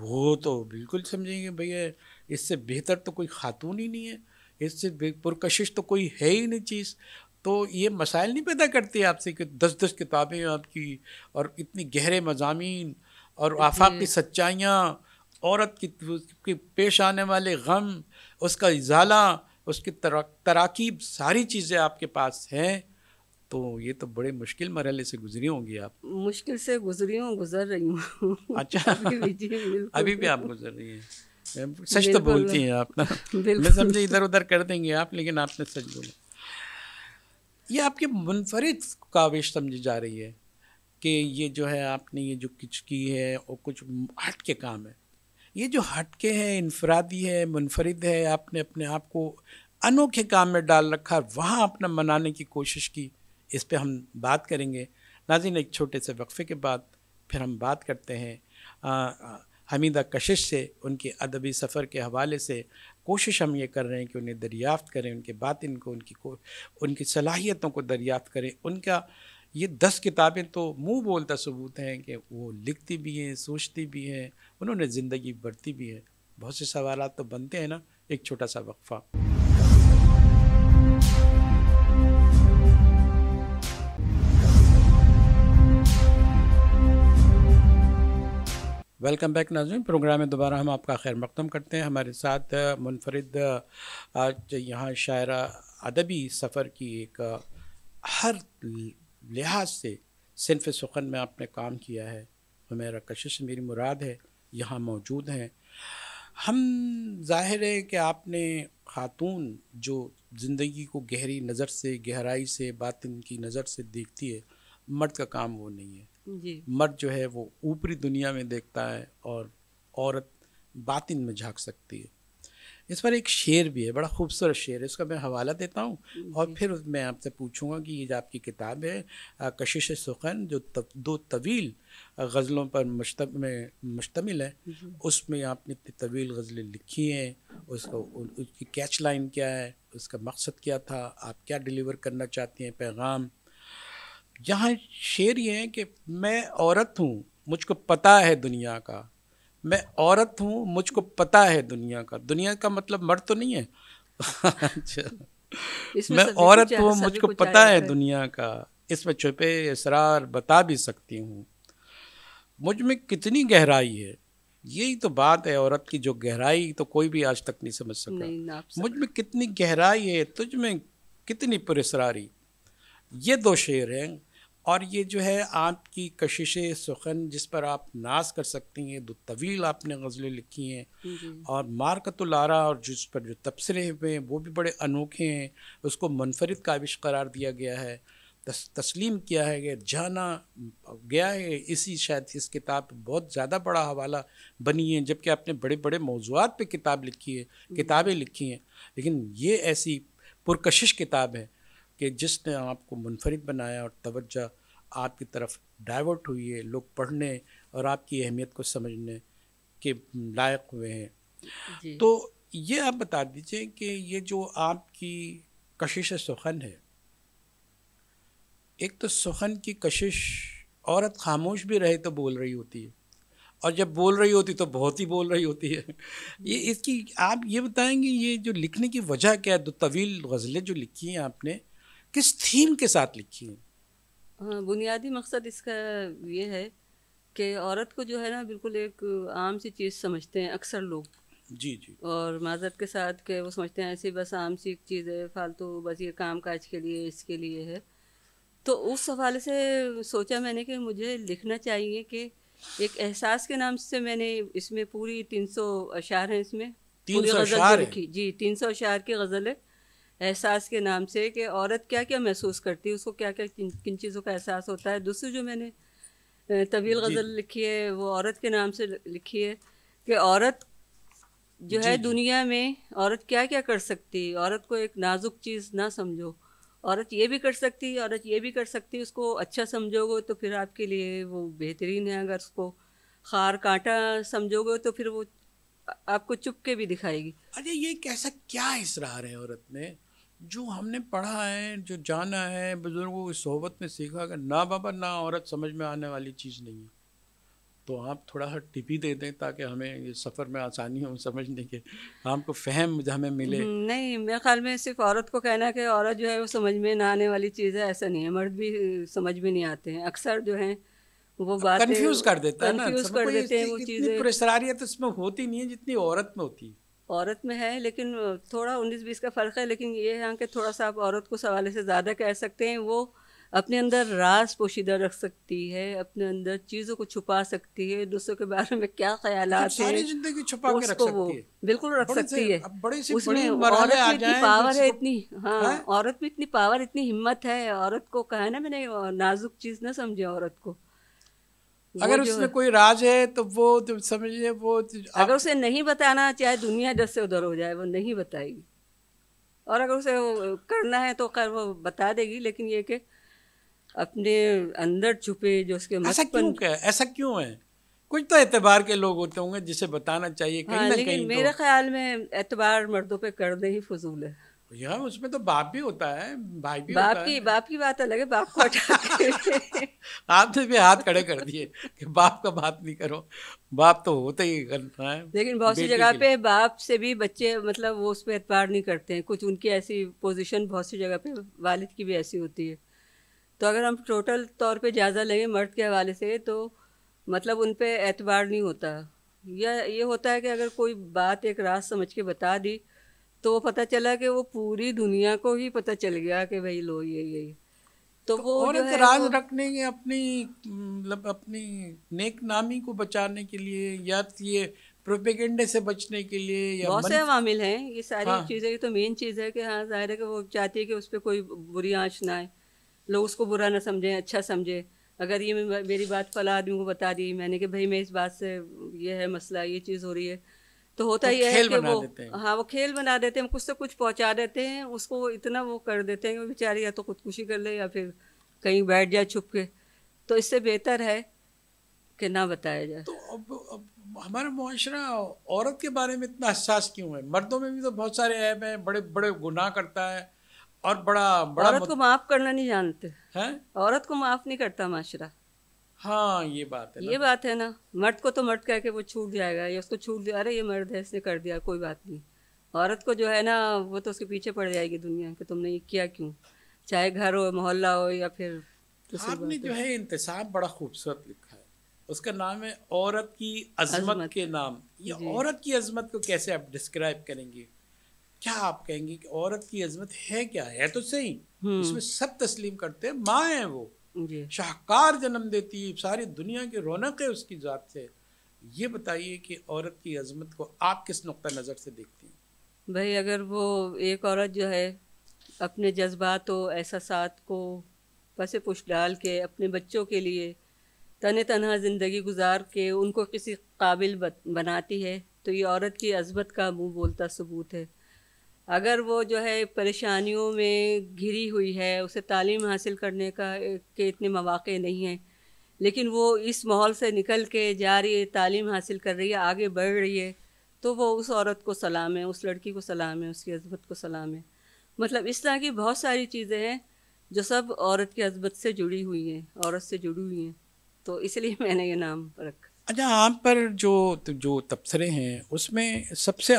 वो तो बिल्कुल समझेंगे भैया इससे बेहतर तो कोई खातून ही नहीं है इससे पुरकशिश तो कोई है ही नहीं चीज़ तो ये मसाइल नहीं पैदा करते आपसे कि दस दस किताबें आपकी और इतनी गहरे मजामी और आफाक की हम्म। सच्चाइयाँ औरत की, की पेश आने वाले गम उसका इजाला उसकी तरा, तराकीब सारी चीज़ें आपके पास हैं तो ये तो बड़े मुश्किल मरहले से गुजरी होंगी आप मुश्किल से गुजरी हूँ गुजर रही हूँ अच्छा अभी भी [LAUGHS] आप गुजर रही हैं सच तो बोलती हैं आप ना [LAUGHS] मैं समझे इधर उधर कर देंगे आप लेकिन आपने सच बोला ये आपके मुनफरद काविश समझी जा रही है कि ये जो है आपने ये जो कुछ की है और कुछ हट के काम है ये जो हटके हैं इनफरादी है मुनफरद है आपने अपने आप को अनोखे काम में डाल रखा वहाँ अपना मनाने की कोशिश की इस पर हम बात करेंगे नाजिन एक छोटे से वक्फे के बाद फिर हम बात करते हैं हमीदा कशिश से उनके अदबी सफ़र के हवाले से कोशिश हम ये कर रहे हैं कि उन्हें दरियाफ़त करें उनके बात इनको उनकी को उनकी सलाहियतों को दरियाफ़्त करें उनका ये दस किताबें तो मुँह बोलता सबूत हैं कि वो लिखती भी हैं सोचती भी हैं उन्होंने ज़िंदगी बढ़ती भी है बहुत से सवाल तो बनते हैं ना एक छोटा सा वक्फ़ा वेलकम बैक नाजन प्रोग्राम में दोबारा हम आपका खैर मकदम करते हैं हमारे साथ मुनफरद आज यहाँ शायरा अदबी सफ़र की एक हर लिहाज से सिनफ सुखन में आपने काम किया है मेरा कशिश मेरी मुराद है यहाँ मौजूद हैं हम जाहिर है कि आपने ख़ातून जो ज़िंदगी को गहरी नज़र से गहराई से बातिन की नज़र से देखती है मर्द का काम वो नहीं है मर्द जो है वो ऊपरी दुनिया में देखता है और औरत बातिन में झांक सकती है इस पर एक शेर भी है बड़ा खूबसूरत शेर है इसका मैं हवाला देता हूँ और फिर मैं आपसे पूछूंगा कि ये जो आपकी किताब है कशिश सुखन जो तव, दो तवील गज़लों पर मुश्तम में मुश्तमिल है उसमें आपने इतनी तवील गज़लें लिखी हैं उसका उसकी कैच लाइन क्या है उसका मकसद क्या था आप क्या डिलीवर करना चाहती हैं पैगाम यहाँ शेर ये है कि मैं औरत हूँ मुझको पता है दुनिया का मैं औरत हूँ मुझको पता है दुनिया का दुनिया का मतलब मर्द तो नहीं है अच्छा मैं औरत हूँ मुझको पता है दुनिया का इसमें छुपे इसरार बता भी सकती हूँ मुझ में कितनी गहराई है यही तो बात है औरत की जो गहराई तो कोई भी आज तक नहीं समझ सका मुझ में कितनी गहराई है तुझ में कितनी पुरसरारी ये दो शेर हैं और ये जो है आपकी कशिश सुखन जिस पर आप नाज कर सकती हैं दो तवील आपने गज़लें लिखी हैं और मारकतुल आरा और जिस पर जो तबसरे हुए हैं वो भी बड़े अनोखे हैं उसको मुनफरद काविश करार दिया गया है तस, तस्लीम किया है गया जाना गया है इसी शायद इस किताब बहुत ज़्यादा बड़ा हवाला बनी है जबकि आपने बड़े बड़े मौजूद पे किताब लिखी है किताबें लिखी हैं लेकिन ये ऐसी पुरकशिश किताब है कि जिसने आपको मुनफरद बनाया और तवज्जा आपकी तरफ डाइवर्ट हुई है लोग पढ़ने और आपकी अहमियत को समझने के लायक हुए हैं तो ये आप बता दीजिए कि ये जो आपकी कशिश सुखन है एक तो सुखन की कशिश औरत खामोश भी रहे तो बोल रही होती है और जब बोल रही होती तो बहुत ही बोल रही होती है ये इसकी आप ये बताएंगे ये जो लिखने की वजह क्या है दो तवील गज़लें जो लिखी हैं आपने किस थीम के साथ लिखी हैं हाँ बुनियादी मकसद इसका ये है कि औरत को जो है ना बिल्कुल एक आम सी चीज़ समझते हैं अक्सर लोग जी जी और माजरत के साथ के वो समझते हैं ऐसी बस आम सी एक चीज़ है फालतू बस ये काम काज के लिए इसके लिए है तो उस हवाले से सोचा मैंने कि मुझे लिखना चाहिए कि एक एहसास के नाम से मैंने इसमें पूरी तीन सौ अशार हैं इसमें तीन सौ अशार जी तीन सौ अशार की गज़ल है एहसास के नाम से कि औरत क्या क्या महसूस करती है उसको क्या क्या किन किन चीज़ों का एहसास होता है दूसरी जो मैंने तवील गज़ल लिखी है वो औरत के नाम से लिखी है कि औरत जो है दुनिया में औरत क्या क्या कर सकती है औरत को एक नाजुक चीज़ ना समझो औरत ये भी कर सकती है औरत ये भी कर सकती है उसको अच्छा समझोगे तो फिर आपके लिए वो बेहतरीन है अगर उसको खार कांटा समझोगे तो फिर वो आपको चुप के भी दिखाएगी अरे ये कैसा क्या इसरार है औरत में जो हमने पढ़ा है जो जाना है बुज़ुर्गों की सोहबत में सीखा कि ना बाबा ना औरत समझ में आने वाली चीज़ नहीं है तो आप थोड़ा सा टिपी दे दें ताकि हमें ये सफ़र में आसानी हो समझने के हमको फहम हमें मिले हम्म, नहीं मेरे ख्याल में सिर्फ औरत को कहना कि औरत जो है वो समझ में ना आने वाली चीज़ है ऐसा नहीं है मर्द भी समझ में नहीं आते हैं अक्सर जो हैं वो बात कंफ्यूज कर देता है ना कर देते हैं वो चीज़ें इसमें होती नहीं है जितनी औरत में होती है औरत में है लेकिन थोड़ा उन्नीस बीस का फ़र्क है लेकिन ये है कि थोड़ा सा आप औरत को सवाले से ज़्यादा कह सकते हैं वो अपने अंदर राज पोशीदा रख सकती है अपने अंदर चीज़ों को छुपा सकती है दूसरों के बारे में क्या ख्याल अच्छा, हैं जिंदगी छुपा के रख सकती वो है। बिल्कुल रख सकती है बड़ी सी उसमें हाँ, औरत में इतनी पावर है इतनी हाँ औरत में इतनी पावर इतनी हिम्मत है औरत को कहा ना मैंने नाजुक चीज़ ना समझे औरत को अगर उसमें कोई राज है तो वो तो समझिए वो तो अगर उसे नहीं बताना चाहे दुनिया दस से उधर हो जाए वो नहीं बताएगी और अगर उसे करना है तो खैर वो बता देगी लेकिन ये कि अपने अंदर छुपे जो उसके ऐसा क्यों क्या ऐसा क्यों है कुछ तो एतबार के लोग होते होंगे जिसे बताना चाहिए कहीं हाँ, ना लेकिन कहीं तो। मेरे तो... ख्याल में एतबार मर्दों पे करने ही फजूल है भैया उसमें तो बाप भी होता है भाई भी बाप होता की है। बाप की बात अलग है बाप को हटा [LAUGHS] आपने तो भी हाथ खड़े कर दिए कि बाप का बात नहीं करो बाप तो होता ही करता है लेकिन बहुत सी जगह पे बाप से भी बच्चे मतलब वो उस पर एतबार नहीं करते हैं कुछ उनकी ऐसी पोजीशन बहुत सी जगह पे वालिद की भी ऐसी होती है तो अगर हम टोटल तौर पर जायज़ा लेंगे मर्द के हवाले से तो मतलब उन पर एतबार नहीं होता या ये होता है कि अगर कोई बात एक रात समझ के बता दी तो वो पता चला कि वो पूरी दुनिया को ही पता चल गया कि भाई लो ये यही तो, तो वो राज रखने के अपनी मतलब अपनी नेक नामी को बचाने के लिए या तो ये प्रोपेगेंडे से बचने के लिए या बहुत से अवामिल हैं ये सारी हाँ। चीज़ें तो मेन चीज़ है कि हाँ जाहिर है कि वो चाहती है कि उस पर कोई बुरी आँच ना आए लोग उसको बुरा ना समझें अच्छा समझें अगर ये मेरी बात फला आदमी को बता दी मैंने कि भाई मैं इस बात से ये है मसला ये चीज़ हो रही है तो होता ही तो है कि वो देते हाँ वो खेल बना देते हैं कुछ से कुछ पहुंचा देते हैं उसको इतना वो कर देते हैं बेचारी या तो खुदकुशी कर ले या फिर कहीं बैठ जाए छुप के तो इससे बेहतर है कि ना बताया जाए तो अब, अब हमारा मुआरा औरत के बारे में इतना हसास क्यों है मर्दों में भी तो बहुत सारे ऐप हैं बड़े बड़े गुनाह करता है और बड़ा बड़ा औरत को माफ़ करना नहीं जानते हैं औरत को माफ़ नहीं करता माशरा हाँ ये बात है ये बात है ना मर्द को तो मर्द कह के वो छूट जाएगा ये उसको छूट दिया अरे ये मर्द है इसने कर दिया कोई बात नहीं औरत को जो है ना वो तो उसके पीछे पड़ जाएगी दुनिया कि तुमने ये किया क्यों चाहे घर हो मोहल्ला हो या फिर आपने जो है इंतसाब बड़ा खूबसूरत लिखा है उसका नाम है औरत की अजमत के नाम ये औरत की अजमत को कैसे आप डिस्क्राइब करेंगे क्या आप कहेंगे कि औरत की अजमत है क्या है तो सही हम्म। इसमें सब तस्लीम करते हैं माँ है वो शाहकार जन्म देती है सारी दुनिया की रौनक है उसकी ज़ात से ये बताइए कि औरत की अजमत को आप किस नुक़ नज़र से देखती हैं भाई अगर वो एक औरत जो है अपने जज्बात और एहसास को पसे पुश डाल के अपने बच्चों के लिए तन तनहा ज़िंदगी गुजार के उनको किसी काबिल बनाती है तो ये औरत की अजमत का मुँह बोलता सबूत है अगर वो जो है परेशानियों में घिरी हुई है उसे तालीम हासिल करने का के इतने मौाक़े नहीं हैं लेकिन वो इस माहौल से निकल के जा रही है तालीम हासिल कर रही है आगे बढ़ रही है तो वो उस औरत को सलाम है उस लड़की को सलाम है उसकी अजमत को सलाम है मतलब इस तरह की बहुत सारी चीज़ें हैं जो सब औरत की अजमत से जुड़ी हुई हैं औरत से जुड़ी हुई हैं तो इसलिए [LAUGHS] मैंने ये नाम रखा अच्छा आम पर जो जो तबसरे हैं उसमें सबसे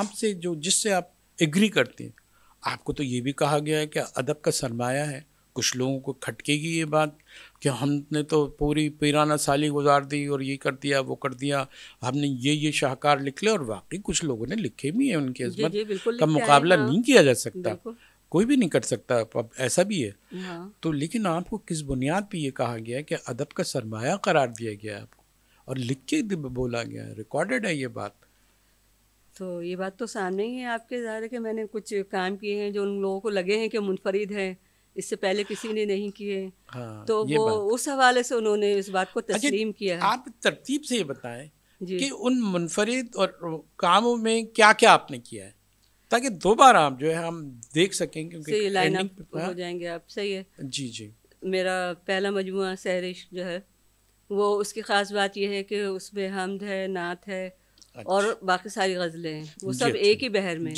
आम से जो जिससे आप एग्री करती हैं आपको तो ये भी कहा गया है कि अदब का सरमाया है कुछ लोगों को खटकेगी ये बात कि हमने तो पूरी पीराना साली गुजार दी और ये कर दिया वो कर दिया हमने ये ये शाहकार लिख लिया और वाकई कुछ लोगों ने लिखे भी हैं उनकी अजमत का मुकाबला नहीं किया जा सकता कोई भी नहीं कर सकता अब ऐसा भी है हाँ। तो लेकिन आपको किस बुनियाद पे ये कहा गया है कि अदब का सरमाया करार दिया गया है आपको और लिख के बोला गया है रिकॉर्डेड है ये बात तो ये बात तो सामने ही है आपके ज़ाहिर है कि मैंने कुछ काम किए हैं जो उन लोगों को लगे हैं कि मुनफरद हैं इससे पहले किसी ने नहीं किए हाँ, तो वो उस हवाले से उन्होंने इस बात को अच्छा, तस्लीम किया आप तरतीब से ये बताएं कि उन मुनफरद और कामों में क्या क्या आपने किया है ताकि दोबारा आप जो है हम देख सकें क्योंकि लाइन हाँ। हो जाएंगे आप सही है जी जी मेरा पहला मजमू सहरिश जो है वो उसकी ख़ास बात यह है कि उसमें हमद है नात है अच्छा। और बाकी सारी गज़लें हैं वो सब एक ही बहर में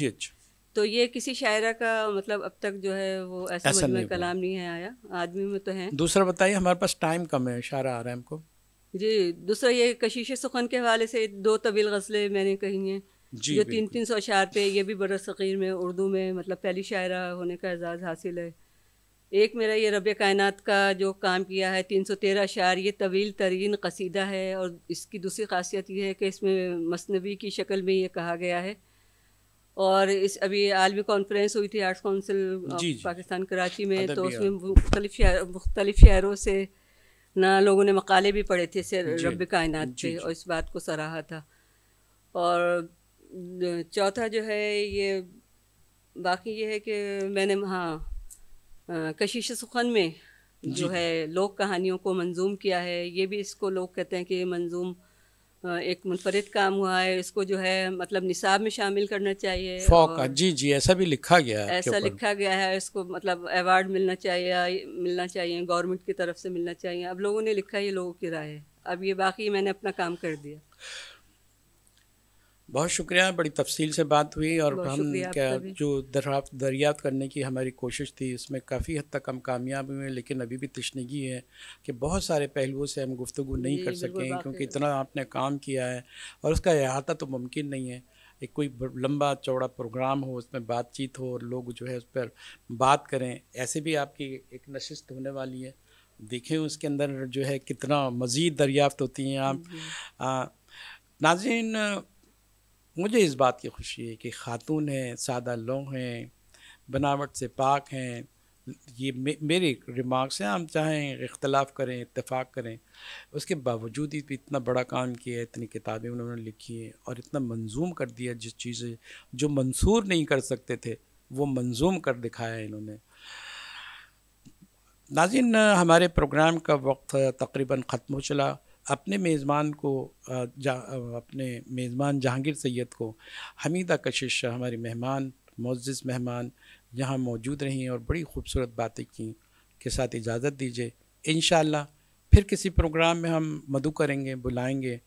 तो ये किसी शायरा का मतलब अब तक जो है वो ऐसा, ऐसा नहीं कलाम नहीं है आया आदमी में तो है दूसरा बताइए हमारे पास टाइम कम है शारा आ रहा है हमको जी दूसरा ये कशीश सुखन के हवाले से दो तवील गज़लें मैंने कही हैं जो तीन तीन सौ अशार पे ये भी बड़ा सकीर में उर्दू में मतलब पहली शायरा होने का एजाज़ हासिल है एक मेरा ये रब कायन का जो काम किया है तीन सौ तेरह शार ये तवील तरीन कसीदा है और इसकी दूसरी खासियत ये है कि इसमें मसनवी की शक्ल में ये कहा गया है और इस अभी आलमी कॉन्फ्रेंस हुई थी आर्ट्स काउंसिल पाकिस्तान कराची में तो उसमें मुख्तलिफ शहर मुख्तलिफ शहरों से ना लोगों ने मकाले भी पढ़े थे से रब कायनत से और इस बात को सराहा था और चौथा जो है ये बाकी ये है कि मैंने हाँ कशिश सुखन में जो है लोक कहानियों को मंजूम किया है ये भी इसको लोग कहते हैं कि मंजूम एक मुनफरद काम हुआ है इसको जो है मतलब निसाब में शामिल करना चाहिए फौका जी जी ऐसा भी लिखा गया है ऐसा लिखा गया है इसको मतलब अवार्ड मिलना चाहिए मिलना चाहिए गवर्नमेंट की तरफ से मिलना चाहिए अब लोगों ने लिखा ये लोगों की राय है अब ये बाकी मैंने अपना काम कर दिया बहुत शुक्रिया बड़ी तफसील से बात हुई और हम क्या जो दराफ्त दरियात करने की हमारी कोशिश थी उसमें काफ़ी हद तक हम कामयाब हुए लेकिन अभी भी तशनगी है कि बहुत सारे पहलुओं से हम गुफ्तु नहीं कर सके क्योंकि इतना आपने काम किया है और उसका अहाता तो मुमकिन नहीं है एक कोई लंबा चौड़ा प्रोग्राम हो उसमें बातचीत हो और लोग जो है उस पर बात करें ऐसे भी आपकी एक नशस्त होने वाली है देखें उसके अंदर जो है कितना मज़ीद दरियाफ्त होती हैं आप नाजिन मुझे इस बात की खुशी है कि खातून हैं सादा लोग हैं बनावट से पाक हैं ये मे, मेरे रिमार्क्स हैं हम चाहें इख्तलाफ करें इतफ़ाक़ करें उसके बावजूद ही इतना बड़ा काम किया है इतनी किताबें उन्होंने लिखी हैं और इतना मंजूम कर दिया जिस चीज़ें जो मंसूर नहीं कर सकते थे वो मंजूम कर दिखाया इन्होंने नाजिन हमारे प्रोग्राम का वक्त तकरीबन ख़त्म हो चला अपने मेज़बान को जा अपने मेज़बान जहांगीर सैयद को हमीदा कशिश हमारी मेहमान मोज़ मेहमान यहाँ मौजूद रहीं और बड़ी खूबसूरत बातें की के साथ इजाज़त दीजिए इन फिर किसी प्रोग्राम में हम मधु करेंगे बुलाएंगे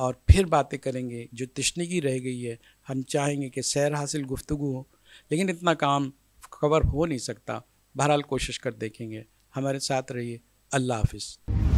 और फिर बातें करेंगे जो तश्नगी रह गई है हम चाहेंगे कि सैर हासिल गुफ्तु हो लेकिन इतना काम कवर हो नहीं सकता बहरहाल कोशिश कर देखेंगे हमारे साथ रहिए अल्लाह हाफिज़